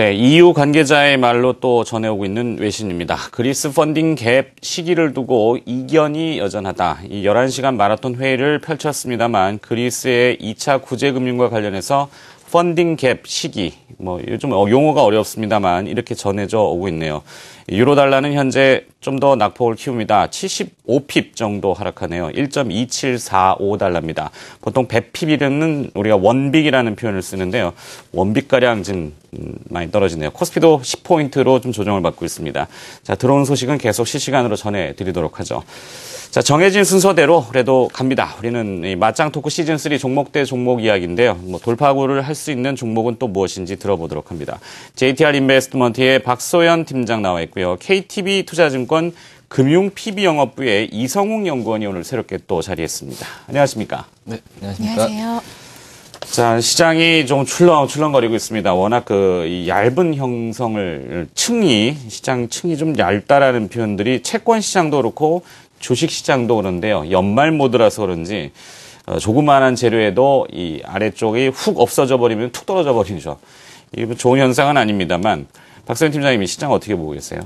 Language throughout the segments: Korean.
네, EU 관계자의 말로 또 전해오고 있는 외신입니다. 그리스 펀딩 갭 시기를 두고 이견이 여전하다. 이 11시간 마라톤 회의를 펼쳤습니다만 그리스의 2차 구제금융과 관련해서 펀딩 갭 시기, 뭐 요즘 어, 용어가 어렵습니다만 이렇게 전해져 오고 있네요. 유로 달러는 현재 좀 더 낙폭을 키웁니다. 75핍 정도 하락하네요. 1.2745달러입니다. 보통 100핍이라는 우리가 원빅이라는 표현을 쓰는데요. 원빅가량 지금 음, 많이 떨어지네요. 코스피도 10포인트로 좀 조정을 받고 있습니다. 자, 들어온 소식은 계속 실시간으로 전해드리도록 하죠. 자, 정해진 순서대로 그래도 갑니다. 우리는 맞짱 토크 시즌 3 종목 대 종목 이야기인데요. 뭐 돌파구를 할 수 있는 종목은 또 무엇인지 들어보도록 합니다. JTR 인베스트먼트의 박소연 팀장 나와 있고요. KTB 투자증권 금융 PB 영업부의 이성웅 연구원이 오늘 새롭게 또 자리했습니다. 안녕하십니까? 네, 안녕하십니까? 안녕하세요. 자, 시장이 좀 출렁출렁거리고 있습니다. 워낙 그 얇은 형성을 층이 시장 층이 좀 얇다라는 표현들이 채권 시장도 그렇고 주식 시장도 그런데요. 연말 모드라서 그런지 어, 조그마한 재료에도 이 아래쪽이 훅 없어져 버리면 툭 떨어져 버리죠. 이 뭐 좋은 현상은 아닙니다만 박선 팀장님이 시장 어떻게 보고 계세요?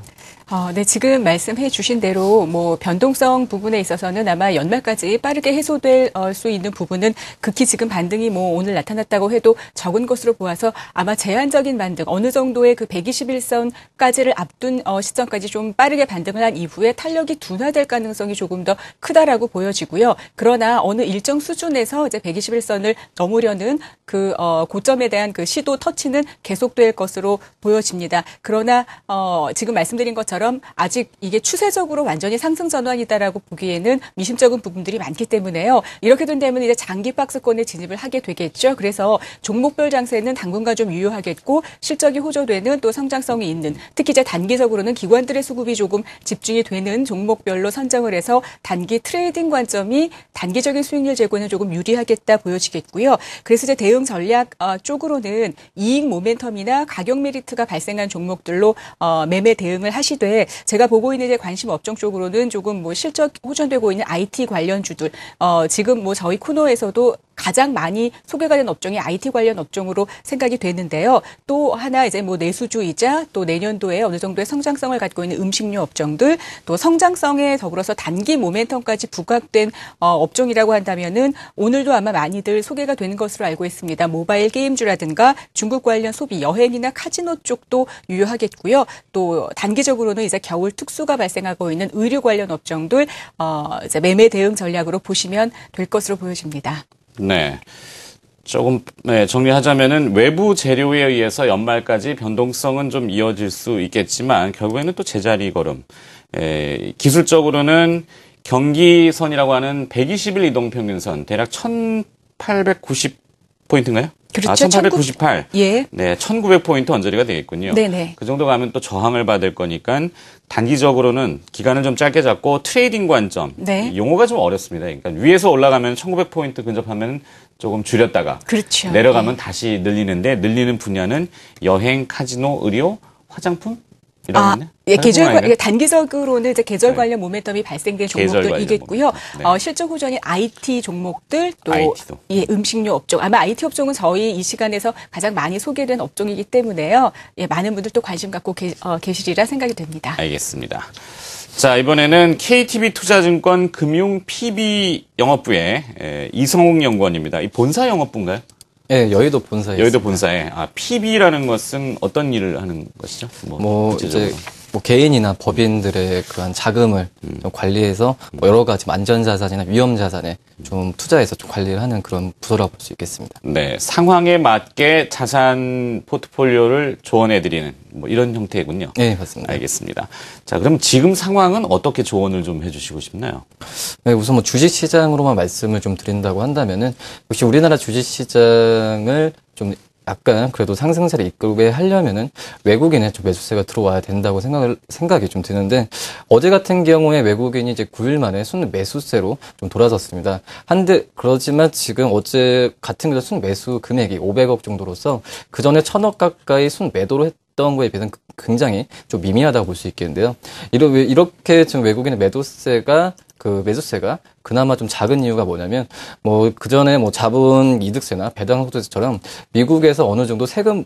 어, 네, 지금 말씀해 주신 대로 뭐 변동성 부분에 있어서는 아마 연말까지 빠르게 해소될 어, 수 있는 부분은 극히 지금 반등이 뭐 오늘 나타났다고 해도 적은 것으로 보아서 아마 제한적인 반등 어느 정도의 그 121선까지를 앞둔 어, 시점까지 좀 빠르게 반등을 한 이후에 탄력이 둔화될 가능성이 조금 더 크다라고 보여지고요. 그러나 어느 일정 수준에서 이제 121선을 넘으려는 그 어, 고점에 대한 그 시도 터치는 계속될 것으로 보여집니다. 그러나 어, 지금 말씀드린 것처럼 것처럼 아직 이게 추세적으로 완전히 상승 전환이다라고 보기에는 미심쩍은 부분들이 많기 때문에요. 이렇게 된다면 이제 장기 박스권에 진입을 하게 되겠죠. 그래서 종목별 장세는 당분간 좀 유효하겠고 실적이 호조되는 또 성장성이 있는 특히 이제 단기적으로는 기관들의 수급이 조금 집중이 되는 종목별로 선정을 해서 단기 트레이딩 관점이 단기적인 수익률 제고는 조금 유리하겠다 보여지겠고요. 그래서 이제 대응 전략 어, 쪽으로는 이익 모멘텀이나 가격 메리트가 발생한 종목들로 어, 매매 대응을 하시되 한데 제가 보고 있는 이제 관심 업종 쪽으로는 조금 뭐 실적 호전되고 있는 IT 관련 주들 어, 지금 뭐 저희 코너에서도 가장 많이 소개가 된 업종이 IT 관련 업종으로 생각이 되는데요. 또 하나 이제 뭐 내수주이자 또 내년도에 어느 정도의 성장성을 갖고 있는 음식류 업종들 또 성장성에 더불어서 단기 모멘텀까지 부각된 어, 업종이라고 한다면은 오늘도 아마 많이들 소개가 되는 것으로 알고 있습니다. 모바일 게임주라든가 중국 관련 소비 여행이나 카지노 쪽도 유효하겠고요. 또 단기적으로는 이제 겨울 특수가 발생하고 있는 의류 관련 업종들 어, 이제 매매 대응 전략으로 보시면 될 것으로 보여집니다. 네. 조금 네, 정리하자면은 외부 재료에 의해서 연말까지 변동성은 좀 이어질 수 있겠지만 결국에는 또 제자리 걸음. 에, 기술적으로는 경기선이라고 하는 120일 이동 평균선 대략 1890 포인트인가요? 그렇죠. 아, 1898. 예. 네, 1900포인트 언저리가 되겠군요. 네네. 네. 그 정도 가면 또 저항을 받을 거니까 단기적으로는 기간을 좀 짧게 잡고 트레이딩 관점. 네. 용어가 좀 어렵습니다. 그러니까 위에서 올라가면 1900포인트 근접하면 조금 줄였다가 그렇죠. 내려가면 네. 다시 늘리는데 늘리는 분야는 여행, 카지노, 의료, 화장품, 아, 예, 계절 관, 예, 단기적으로는 이제 계절 네. 관련 모멘텀이 발생된 종목들이겠고요. 네. 어, 실적 호전인 IT 종목들 또 IT도. 예, 음식료 업종 아마 IT 업종은 저희 이 시간에서 가장 많이 소개된 업종이기 때문에요. 예, 많은 분들 또 관심 갖고 계, 어, 계시리라 생각이 됩니다. 알겠습니다. 자, 이번에는 KTB 투자증권 금융 PB 영업부의 이성욱 연구원입니다. 이 본사 영업부인가요? 네, 여의도 본사에. 여의도 있습니다. 본사에. 아, PB라는 것은 어떤 일을 하는 것이죠? 뭐, 뭐 이제 뭐 개인이나 법인들의 그한 자금을 음. 좀 관리해서 뭐 여러 가지 뭐 안전자산이나 위험자산에 좀 투자해서 좀 관리를 하는 그런 부서라 고볼 수 있겠습니다. 네, 상황에 맞게 자산 포트폴리오를 조언해드리는 뭐 이런 형태군요. 네, 맞습니다. 알겠습니다. 자, 그럼 지금 상황은 어떻게 조언을 좀 해주시고 싶나요? 네, 우선 뭐 주식시장으로만 말씀을 좀 드린다고 한다면은 역시 우리나라 주식시장을 좀 약간 그래도 상승세를 이끌게 하려면은 외국인의 좀 매수세가 들어와야 된다고 생각을 생각이 좀 드는데 어제 같은 경우에 외국인이 이제 9일 만에 순 매수세로 좀 돌아섰습니다. 한데 그러지만 지금 어제 같은 기준 순 매수 금액이 500억 정도로서 그 전에 1000억 가까이 순 매도로 했 있던 거에 비해서는 그, 굉장히 좀 미미하다고 볼 수 있겠는데요. 이러, 이렇게 지금 외국인의 매도세가 그 매수세가 그나마 좀 작은 이유가 뭐냐면 뭐 그전에 뭐 자본 이득세나 배당 소득세처럼 미국에서 어느 정도 세금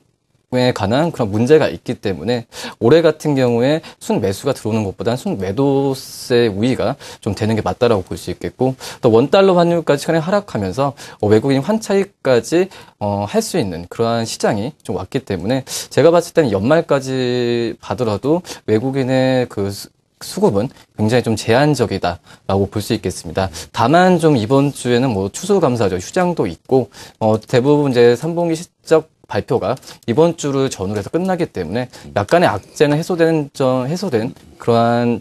에 관한 그런 문제가 있기 때문에 올해 같은 경우에 순매수가 들어오는 것보다는 순매도세 우위가 좀 되는 게 맞다라고 볼 수 있겠고 또 원달러 환율까지 최근에 하락하면서 어, 외국인 환차익까지 어, 할 수 있는 그러한 시장이 좀 왔기 때문에 제가 봤을 때는 연말까지 받더라도 외국인의 그 수급은 굉장히 좀 제한적이다라고 볼 수 있겠습니다. 다만 좀 이번 주에는 뭐 추수감사죠. 휴장도 있고, 어, 대부분 이제 3분기 시적 발표가 이번 주를 전후로 해서 끝나기 때문에 약간의 악재는 해소된 점 해소된 그러한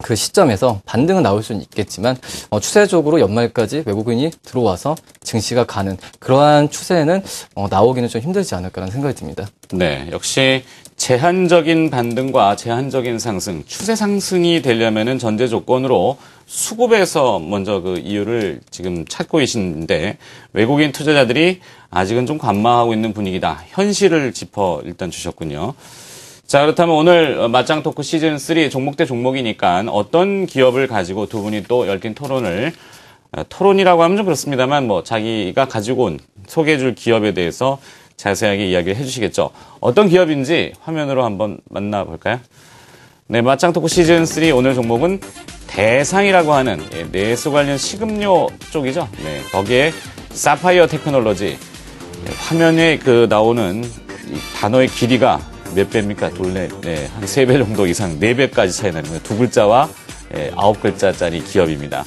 그 시점에서 반등은 나올 수는 있겠지만 어, 추세적으로 연말까지 외국인이 들어와서 증시가 가는 그러한 추세는 어, 나오기는 좀 힘들지 않을까라는 생각이 듭니다. 네, 역시 제한적인 반등과 제한적인 상승, 추세 상승이 되려면 전제 조건으로 수급에서 먼저 그 이유를 지금 찾고 계신데 외국인 투자자들이 아직은 좀 관망하고 있는 분위기다. 현실을 짚어 일단 주셨군요. 자, 그렇다면 오늘 어, 맞짱 토크 시즌 3 종목 대 종목이니까 어떤 기업을 가지고 두 분이 또 열띤 토론을 어, 토론이라고 하면 좀 그렇습니다만 뭐 자기가 가지고 온 소개해 줄 기업에 대해서 자세하게 이야기를 해 주시겠죠. 어떤 기업인지 화면으로 한번 만나 볼까요? 네, 맞짱 토크 시즌 3 오늘 종목은 대상이라고 하는 예, 내수 관련 식음료 쪽이죠. 네, 거기에 사파이어 테크놀로지 네, 화면에 그 나오는 단어의 길이가 몇 배입니까? 돌네 네, 한세 배 정도 이상 네 배까지 차이 나는 두 글자와 예, 아홉 글자짜리 기업입니다.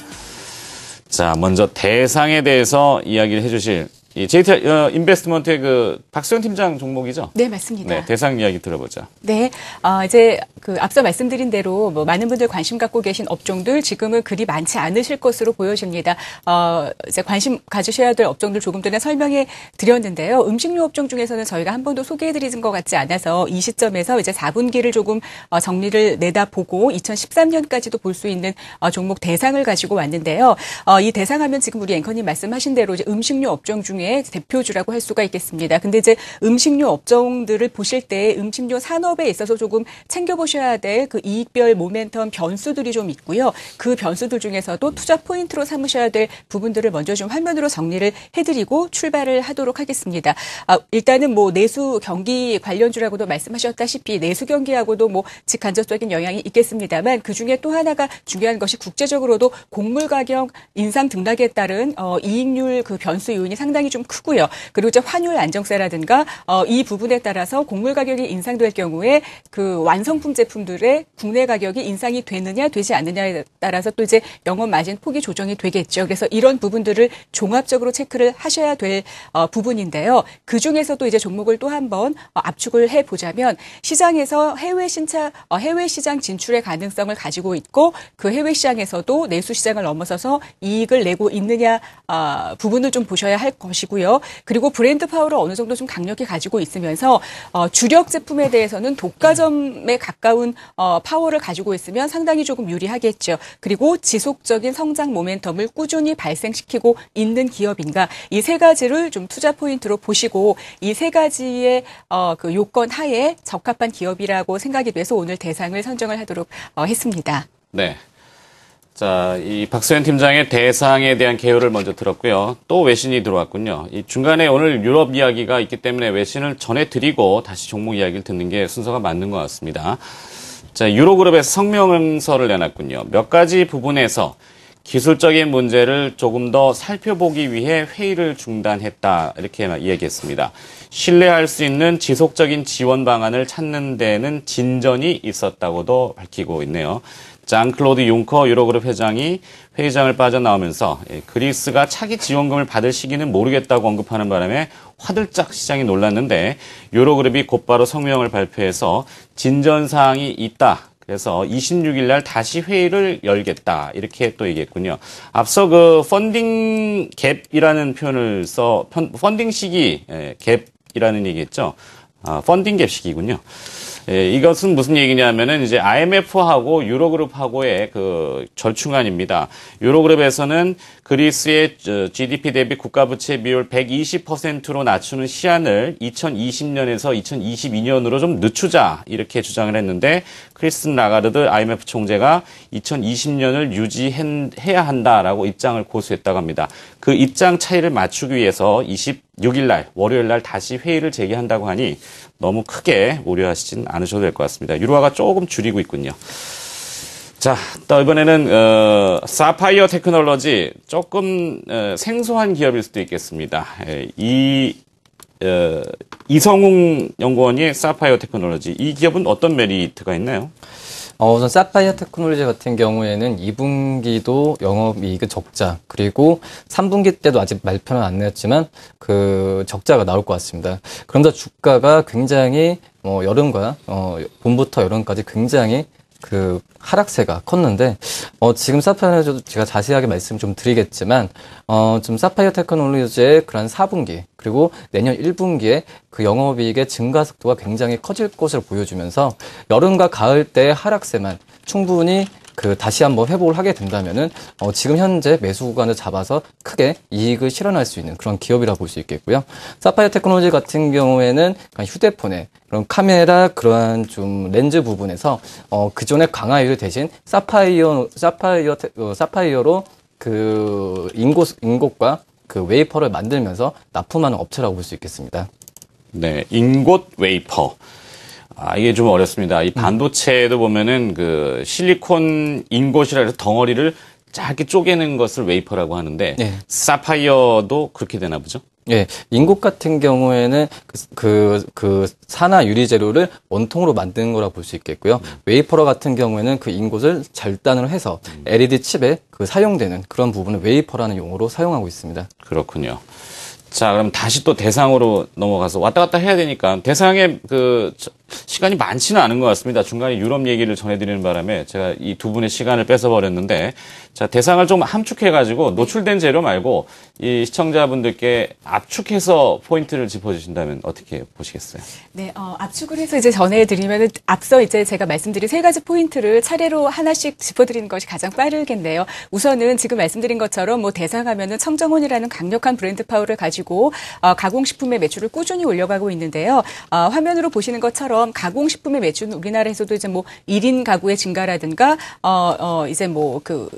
자, 먼저 대상에 대해서 이야기를 해주실 이 JT 어, 인베스트먼트의 그 박수현 팀장 종목이죠? 네, 맞습니다. 네, 대상 이야기 들어보죠. 네, 어, 이제 그 앞서 말씀드린 대로 뭐 많은 분들 관심 갖고 계신 업종들 지금은 그리 많지 않으실 것으로 보여집니다. 어, 이제 관심 가지셔야 될 업종들 조금 전에 설명해 드렸는데요. 음식료 업종 중에서는 저희가 한 번도 소개해 드린것 같지 않아서 이 시점에서 이제 4분기를 조금 어, 정리를 내다보고 2013년까지도 볼 수 있는 어, 종목 대상을 가지고 왔는데요. 어, 이 대상하면 지금 우리 앵커님 말씀하신 대로 이제 음식료 업종 중에 대표주라고 할 수가 있겠습니다. 근데 이제 음식료 업종들을 보실 때 음식료 산업에 있어서 조금 챙겨보시 보셔야 될 그 이익별 모멘텀 변수들이 좀 있고요. 그 변수들 중에서도 투자 포인트로 삼으셔야 될 부분들을 먼저 좀 화면으로 정리를 해드리고 출발을 하도록 하겠습니다. 아, 일단은 뭐 내수 경기 관련주라고도 말씀하셨다시피 내수 경기하고도 뭐 직간접적인 영향이 있겠습니다만 그 중에 또 하나가 중요한 것이 국제적으로도 곡물 가격 인상 등락에 따른 어, 이익률 그 변수 요인이 상당히 좀 크고요. 그리고 이제 환율 안정세라든가 어, 이 부분에 따라서 곡물 가격이 인상될 경우에 그 완성품제 제품들의 국내 가격이 인상이 되느냐 되지 않느냐에 따라서 또 이제 영업 마진 폭이 조정이 되겠죠. 그래서 이런 부분들을 종합적으로 체크를 하셔야 될 어, 부분인데요. 그 중에서도 이제 종목을 또 한번 어, 압축을 해 보자면 시장에서 해외 신차 어, 해외 시장 진출의 가능성을 가지고 있고 그 해외 시장에서도 내수 시장을 넘어서서 이익을 내고 있느냐 부분을 좀 보셔야 할 것이고요. 그리고 브랜드 파워를 어느 정도 좀 강력히 가지고 있으면서 주력 제품에 대해서는 독과점에 가까운 가까운 어, 파워를 가지고 있으면 상당히 조금 유리하겠죠. 그리고 지속적인 성장 모멘텀을 꾸준히 발생시키고 있는 기업인가 이 세 가지를 좀 투자 포인트로 보시고 이 세 가지의 어, 그 요건 하에 적합한 기업이라고 생각이 돼서 오늘 대상을 선정을 하도록 어, 했습니다. 네. 자, 이 박서현 팀장의 대상에 대한 개요를 먼저 들었고요. 또 외신이 들어왔군요. 이 중간에 오늘 유럽 이야기가 있기 때문에 외신을 전해드리고 다시 종목 이야기를 듣는 게 순서가 맞는 것 같습니다. 자, 유로그룹의 성명서를 내놨군요. 몇 가지 부분에서 기술적인 문제를 조금 더 살펴보기 위해 회의를 중단했다. 이렇게 이야기했습니다. 신뢰할 수 있는 지속적인 지원 방안을 찾는 데는 진전이 있었다고도 밝히고 있네요. 장클로드 용커 유로그룹 회장이 회의장을 빠져나오면서 예, 그리스가 차기 지원금을 받을 시기는 모르겠다고 언급하는 바람에 화들짝 시장이 놀랐는데 유로그룹이 곧바로 성명을 발표해서 진전 사항이 있다. 그래서 26일 날 다시 회의를 열겠다. 이렇게 또 얘기했군요. 앞서 그 펀딩 갭이라는 표현을 써 펀딩 시기 갭이라는 예, 얘기했죠. 아, 펀딩 갭 시기군요. 예, 이것은 무슨 얘기냐면은 이제 IMF하고 유로그룹하고의 그 절충안입니다. 유로그룹에서는 그리스의 GDP 대비 국가부채 비율 120%로 낮추는 시한을 2020년에서 2022년으로 좀 늦추자 이렇게 주장을 했는데 크리스틴 라가르드 IMF 총재가 2020년을 유지해야 한다라고 입장을 고수했다고 합니다. 그 입장 차이를 맞추기 위해서 20 6일날 월요일날 다시 회의를 재개한다고 하니 너무 크게 우려하시진 않으셔도 될 것 같습니다. 유로화가 조금 줄이고 있군요. 자, 또 이번에는 어, 사파이어 테크놀로지 조금 어, 생소한 기업일 수도 있겠습니다. 예, 이 어, 이성웅 연구원이 사파이어 테크놀로지 이 기업은 어떤 메리트가 있나요? 어, 우선 사파이어 테크놀로지 같은 경우에는 2분기도 영업이익은 적자, 그리고 3분기 때도 아직 발표는안 냈지만 그 적자가 나올 것 같습니다. 그런데 주가가 굉장히 어, 여름과 어, 봄부터 여름까지 굉장히 그 하락세가 컸는데 어, 지금 사파이어도 제가 자세하게 말씀 좀 드리겠지만 어, 좀 사파이어 테크놀로지의 그런 4분기 그리고 내년 1분기에 그 영업이익의 증가 속도가 굉장히 커질 것으로 보여주면서 여름과 가을 때 하락세만 충분히 그 다시 한번 회복을 하게 된다면은 어 지금 현재 매수 구간을 잡아서 크게 이익을 실현할 수 있는 그런 기업이라고 볼 수 있겠고요. 사파이어 테크놀로지 같은 경우에는 휴대폰에 그런 카메라 그러한 좀 렌즈 부분에서 어그전에 강화유를 대신 사파이어 사파이어 어, 사파이어로 그인고 인곳과 그 웨이퍼를 만들면서 납품하는 업체라고 볼 수 있겠습니다. 네, 인곳 웨이퍼. 아, 이게 좀 어렵습니다. 이 음. 반도체도 에 보면은 그 실리콘 인곳이라 해서 덩어리를 짧게 쪼개는 것을 웨이퍼라고 하는데 네. 사파이어도 그렇게 되나 보죠? 예, 인곳 같은 경우에는 그, 그, 그 산화 유리 재료를 원통으로 만드는 거라 볼수 있겠고요. 음. 웨이퍼러 같은 경우에는 그 인곳을 절단을 해서 음. LED 칩에 그 사용되는 그런 부분을 웨이퍼라는 용어로 사용하고 있습니다. 그렇군요. 자, 그럼 다시 또 대상으로 넘어가서 왔다 갔다 해야 되니까 대상의 그 시간이 많지는 않은 것 같습니다. 중간에 유럽 얘기를 전해드리는 바람에 제가 이 두 분의 시간을 뺏어버렸는데 자 대상을 좀 함축해가지고 노출된 재료 말고 이 시청자분들께 압축해서 포인트를 짚어주신다면 어떻게 보시겠어요? 네, 어, 압축을 해서 이제 전해드리면 앞서 이제 제가 말씀드린 세 가지 포인트를 차례로 하나씩 짚어드리는 것이 가장 빠르겠네요. 우선은 지금 말씀드린 것처럼 뭐 대상하면은 청정원이라는 강력한 브랜드 파워를 가지고 어, 가공식품의 매출을 꾸준히 올려가고 있는데요. 어, 화면으로 보시는 것처럼 것처럼 가공식품의 매출은 우리나라에서도 이제 뭐 1인 가구의 증가라든가, 어, 어, 이제 뭐 그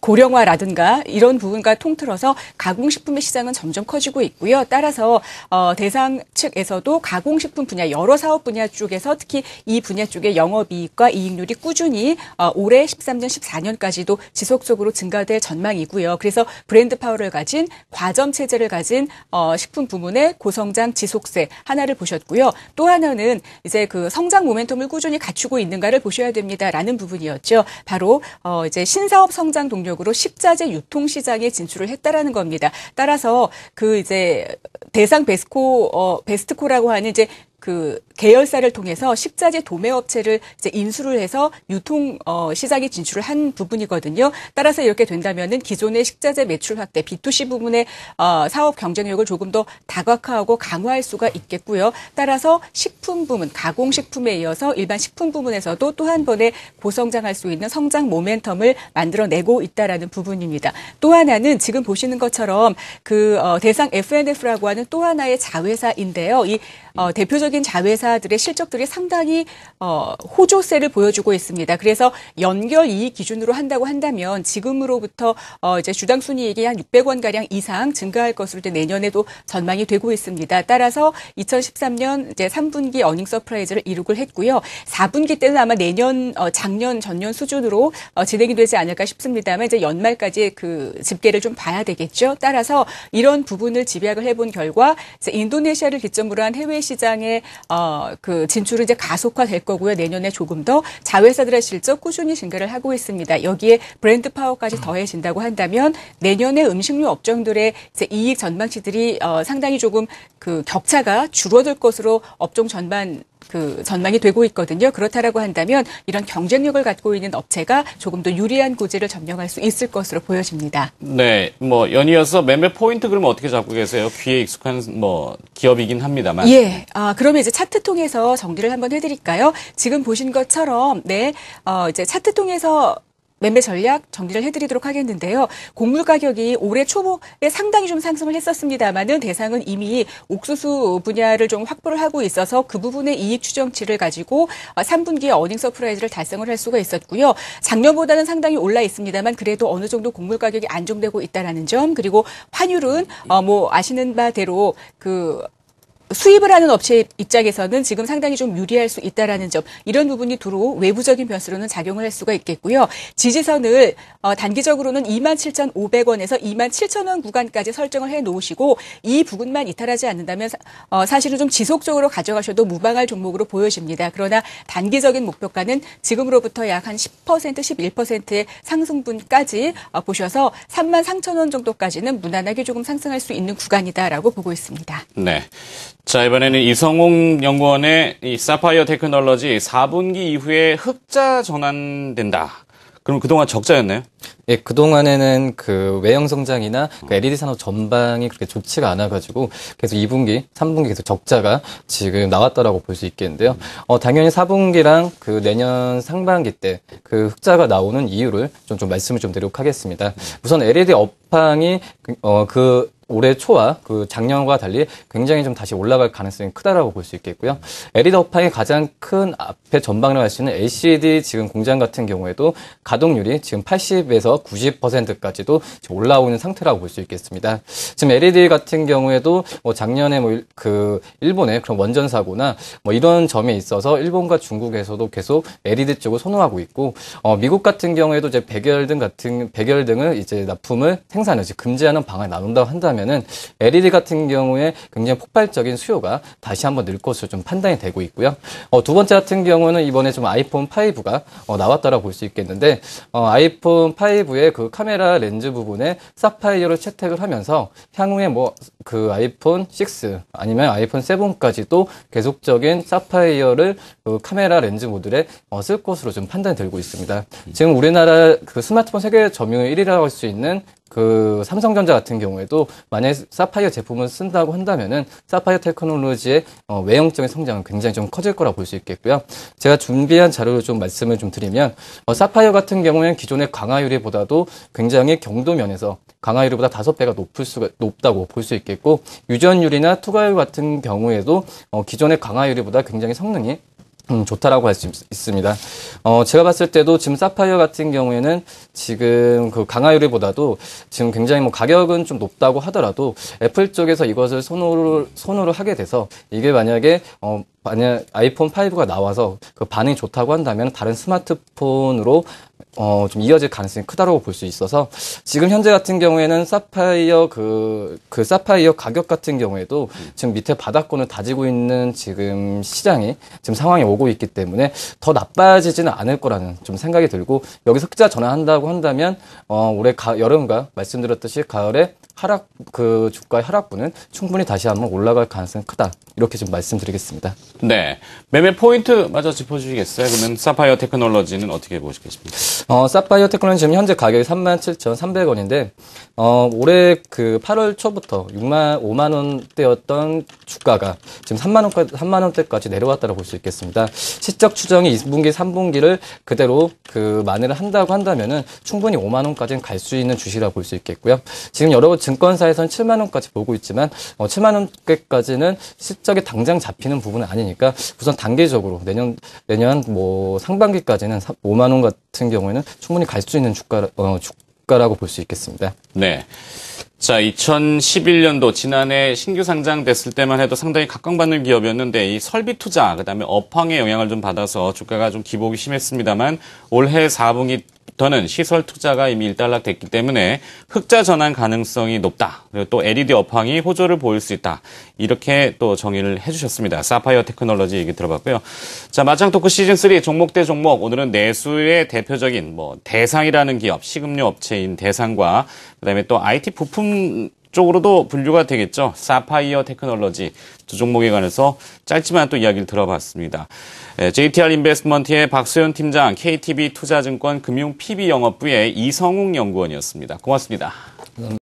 고령화라든가 이런 부분과 통틀어서 가공식품의 시장은 점점 커지고 있고요. 따라서, 어, 대상 측에서도 가공식품 분야, 여러 사업 분야 쪽에서 특히 이 분야 쪽의 영업이익과 이익률이 꾸준히 어, 올해 13년, 14년까지도 지속적으로 증가될 전망이고요. 그래서 브랜드 파워를 가진 과점 체제를 가진 어, 식품 부문의 고성장 지속세 하나를 보셨고요. 또 하나는 이제 그 성장 모멘텀을 꾸준히 갖추고 있는가를 보셔야 됩니다라는 부분이었죠. 바로 어 이제 신사업 성장 동력으로 십자재 유통 시장에 진출을 했다라는 겁니다. 따라서 그 이제 대상 베스코 어 베스트코라고 하는 이제 그 계열사를 통해서 식자재 도매업체를 이제 인수를 해서 유통 어, 시장에 진출을 한 부분이거든요. 따라서 이렇게 된다면은 기존의 식자재 매출 확대 B2C 부분의 어, 사업 경쟁력을 조금 더 다각화하고 강화할 수가 있겠고요. 따라서 식품 부문 가공 식품에 이어서 일반 식품 부문에서도 또 한 번의 고성장할 수 있는 성장 모멘텀을 만들어내고 있다라는 부분입니다. 또 하나는 지금 보시는 것처럼 그 어, 대상 FNF라고 하는 또 하나의 자회사인데요. 이대표적 어, 세계적인 자회사들의 실적들이 상당히 어, 호조세를 보여주고 있습니다. 그래서 연결 이익 기준으로 한다고 한다면 지금으로부터 어, 이제 주당 순이익이 한 600원 가량 이상 증가할 것으로 내년에도 전망이 되고 있습니다. 따라서 2013년 이제 3분기 어닝 서프라이즈를 이룩을 했고요. 4분기 때는 아마 내년 어, 작년 전년 수준으로 어, 진행이 되지 않을까 싶습니다만 이제 연말까지 그 집계를 좀 봐야 되겠죠. 따라서 이런 부분을 집약을 해본 결과 인도네시아를 기점으로 한 해외 시장의 어, 그 진출이 이제 가속화될 거고요. 내년에 조금 더 자회사들의 실적 꾸준히 증가를 하고 있습니다. 여기에 브랜드 파워까지 더해진다고 한다면 내년에 음식류 업종들의 이제 이익 전망치들이 어, 상당히 조금 그 격차가 줄어들 것으로 업종 전반 그 전망이 되고 있거든요. 그렇다라고 한다면 이런 경쟁력을 갖고 있는 업체가 조금 더 유리한 구제를 점령할 수 있을 것으로 보여집니다. 네, 뭐 연이어서 매매 포인트 그러면 어떻게 잡고 계세요? 귀에 익숙한 뭐 기업이긴 합니다만. 예, 아 그러면 이제 차트 통해서 정리를 한번 해드릴까요? 지금 보신 것처럼 네, 어, 이제 차트 통해서 매매 전략 정리를 해드리도록 하겠는데요. 곡물 가격이 올해 초보에 상당히 좀 상승을 했었습니다만은 대상은 이미 옥수수 분야를 좀 확보를 하고 있어서 그 부분의 이익 추정치를 가지고 3분기에 어닝 서프라이즈를 달성을 할 수가 있었고요. 작년보다는 상당히 올라 있습니다만 그래도 어느 정도 곡물 가격이 안정되고 있다라는 점 그리고 환율은 어뭐 아시는 바대로 그 수입을 하는 업체 입장에서는 지금 상당히 좀 유리할 수 있다라는 점 이런 부분이 두루 외부적인 변수로는 작용을 할 수가 있겠고요. 지지선을 어, 단기적으로는 27,500원에서 27,000원 구간까지 설정을 해 놓으시고 이 부분만 이탈하지 않는다면 어, 사실은 좀 지속적으로 가져가셔도 무방할 종목으로 보여집니다. 그러나 단기적인 목표가는 지금으로부터 약 한10% 11%의 상승분까지 어, 보셔서 3만3천원 정도까지는 무난하게 조금 상승할 수 있는 구간이다라고 보고 있습니다. 네. 자, 이번에는 이성홍 연구원의 이 사파이어 테크놀로지 4분기 이후에 흑자 전환된다. 그럼 그동안 적자였나요? 예, 그동안에는 그 외형 성장이나 그 LED 산업 전방이 그렇게 좋지가 않아가지고 계속 2분기, 3분기 계속 적자가 지금 나왔다라고 볼 수 있겠는데요. 어, 당연히 4분기랑 그 내년 상반기 때 그 흑자가 나오는 이유를 좀, 좀 말씀을 좀 드리도록 하겠습니다. 우선 LED 업황이 그, 어, 그 올해 초와 그 작년과 달리 굉장히 좀 다시 올라갈 가능성이 크다라고 볼 수 있겠고요. LED 업황의 가장 큰 앞에 전방이라고 할 수 있는 LCD 지금 공장 같은 경우에도 가동률이 지금 80 80에서 90%까지도 올라오는 상태라고 볼 수 있겠습니다. 지금 LED 같은 경우에도 뭐 작년에 뭐 그 일본의 그런 원전 사고나 뭐 이런 점에 있어서 일본과 중국에서도 계속 LED 쪽을 선호하고 있고 어 미국 같은 경우에도 이제 백열등 같은 백열등을 이제 납품을 생산을 이제 금지하는 방안이 나온다고 한다면은 LED 같은 경우에 굉장히 폭발적인 수요가 다시 한번 늘 것으로 좀 판단이 되고 있고요. 어두 번째 같은 경우는 이번에 좀 아이폰 5가 어 나왔다라고 볼 수 있겠는데 어, 아이폰 5의 그 카메라 렌즈 부분에 사파이어를 채택을 하면서 향후에 뭐 그 아이폰 6 아니면 아이폰 7까지도 계속적인 사파이어를 그 카메라 렌즈 모듈에 어, 쓸 것으로 좀 판단되고 이 있습니다. 지금 우리나라 그 스마트폰 세계 점유율 1위라고 할 수 있는 그 삼성전자 같은 경우에도 만약에 사파이어 제품을 쓴다고 한다면은 사파이어 테크놀로지의 어, 외형적인 성장은 굉장히 좀 커질 거라 고볼 수 있겠고요. 제가 준비한 자료를 좀 말씀을 좀 드리면 어, 사파이어 같은 경우에는 기존의 강화유리보다도 굉장히 경도 면에서 강화유리보다 다섯 배가 높을 수가 높다고 볼 수 있겠고 유전유리나 투과유 같은 경우에도 어, 기존의 강화유리보다 굉장히 성능이 음, 좋다라고 할 수 있습니다. 어, 제가 봤을 때도 지금 사파이어 같은 경우에는 지금 그 강화유리보다도 지금 굉장히 뭐 가격은 좀 높다고 하더라도 애플 쪽에서 이것을 손으로, 손으로 하게 돼서 이게 만약에 어, 만약 아이폰 5가 나와서 그 반응이 좋다고 한다면 다른 스마트폰으로 어, 좀 이어질 가능성이 크다고 라볼수 있어서 지금 현재 같은 경우에는 사파이어 그, 그 사파이어 가격 같은 경우에도 지금 밑에 바닥권을 다지고 있는 지금 시장이 지금 상황이 오고 있기 때문에 더 나빠지지는 않을 거라는 좀 생각이 들고 여기서 흑자 전환한다고 한다면 어, 올해 가, 여름과 말씀드렸듯이 가을에 하락 그 주가 하락분은 충분히 다시 한번 올라갈 가능성이 크다 이렇게 좀 말씀드리겠습니다. 네, 매매 포인트 마저 짚어주시겠어요? 그러면 사파이어 테크놀로지는 어떻게 보시겠습니까 어, 사파이어 테크놀로지 지금 현재 가격이 37,300원인데 어, 올해 그 8월 초부터 6만 5만 원대였던 주가가 지금 3만 원 3만 원대까지 내려왔다고 볼 수 있겠습니다. 시적 추정이 2분기, 3분기를 그대로 그 만회를 한다고 한다면은 충분히 5만 원까지는 갈 수 있는 주시라고 볼 수 있겠고요. 지금 여러 분 증권사에서는 7만 원까지 보고 있지만 7만 어, 원까지는 실적이 당장 잡히는 부분은 아니니까 우선 단계적으로 내년 내년 뭐 상반기까지는 5만 원 같은 경우에는 충분히 갈 수 있는 주가 어, 주가라고 볼 수 있겠습니다. 네. 자, 2011년도 지난해 신규 상장됐을 때만 해도 상당히 각광받는 기업이었는데 이 설비 투자 그다음에 업황의 영향을 좀 받아서 주가가 좀 기복이 심했습니다만 올해 4분기 더는 시설 투자가 이미 일단락됐기 때문에 흑자 전환 가능성이 높다. 그리고 또 LED 업황이 호조를 보일 수 있다. 이렇게 또 정의를 해주셨습니다. 사파이어 테크놀로지 얘기 들어봤고요. 자, 마창 토크 시즌 3 종목 대 종목 오늘은 내수의 대표적인 뭐 대상이라는 기업, 식음료 업체인 대상과 그다음에 또 IT 부품 쪽으로도 분류가 되겠죠. 사파이어 테크놀로지 두 종목에 관해서 짧지만 또 이야기를 들어봤습니다. JTR 예, 인베스트먼트의 박수현 팀장, KTB 투자증권 금융 PB 영업부의 이성웅 연구원이었습니다. 고맙습니다.